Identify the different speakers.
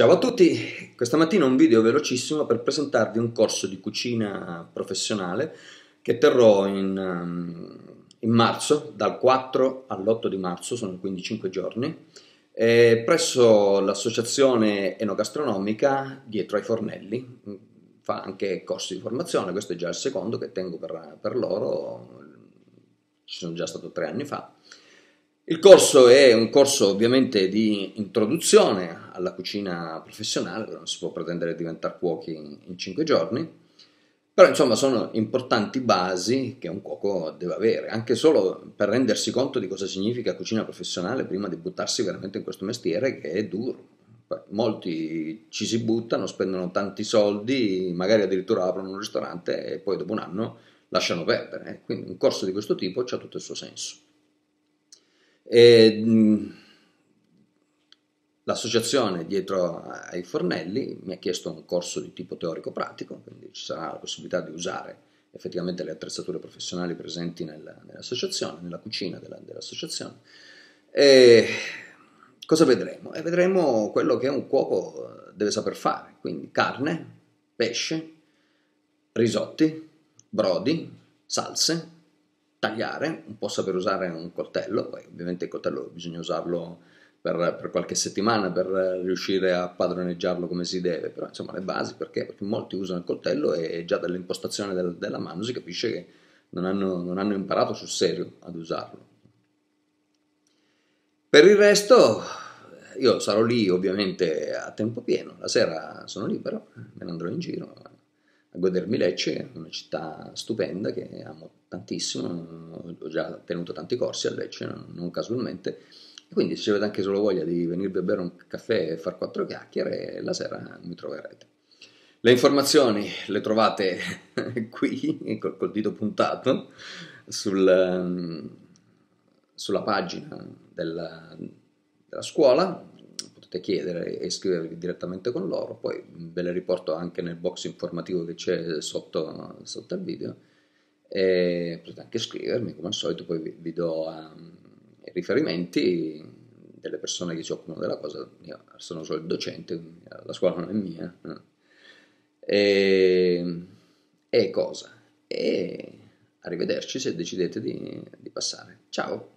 Speaker 1: Ciao a tutti, questa mattina un video velocissimo per presentarvi un corso di cucina professionale che terrò in, um, in marzo, dal 4 all'8 di marzo, sono quindi 5 giorni, eh, presso l'associazione enogastronomica Dietro ai Fornelli, fa anche corsi di formazione, questo è già il secondo che tengo per, per loro, ci sono già stato tre anni fa, il corso è un corso ovviamente di introduzione alla cucina professionale, non si può pretendere di diventare cuochi in, in 5 giorni, però insomma sono importanti basi che un cuoco deve avere, anche solo per rendersi conto di cosa significa cucina professionale prima di buttarsi veramente in questo mestiere che è duro. molti ci si buttano, spendono tanti soldi, magari addirittura aprono un ristorante e poi dopo un anno lasciano perdere. Eh. Quindi un corso di questo tipo ha tutto il suo senso. E, mm, L'associazione dietro ai fornelli mi ha chiesto un corso di tipo teorico-pratico, quindi ci sarà la possibilità di usare effettivamente le attrezzature professionali presenti nella, nell'associazione, nella cucina della, dell'associazione. E cosa vedremo? E vedremo quello che un cuoco deve saper fare, quindi carne, pesce, risotti, brodi, salse, tagliare, un po' saper usare un coltello, Poi, ovviamente il coltello bisogna usarlo per, per, qualche settimana per riuscire a padroneggiarlo come si deve, però insomma le basi perché, perché molti usano il coltello e già dall'impostazione del, della mano si capisce che non hanno, non hanno imparato sul serio ad usarlo. Per il resto io sarò lì ovviamente a tempo pieno, la sera sono libero, me ne andrò in giro, a godermi Lecce, che è una città stupenda che amo tantissimo, ho già tenuto tanti corsi a Lecce, non casualmente, e quindi se avete anche solo voglia di venirvi a bere un caffè e far quattro chiacchiere, la sera mi troverete. Le informazioni le trovate qui, col, col dito puntato, sul, sulla pagina della, della scuola, potete chiedere e scrivervi direttamente con loro, poi ve le riporto anche nel box informativo che c'è sotto, sotto il video, e potete anche scrivermi come al solito, poi vi, vi do um, riferimenti delle persone che si occupano della cosa, io sono solo il docente, la scuola non è mia. E, e, cosa? E arrivederci se decidete di, di passare. Ciao!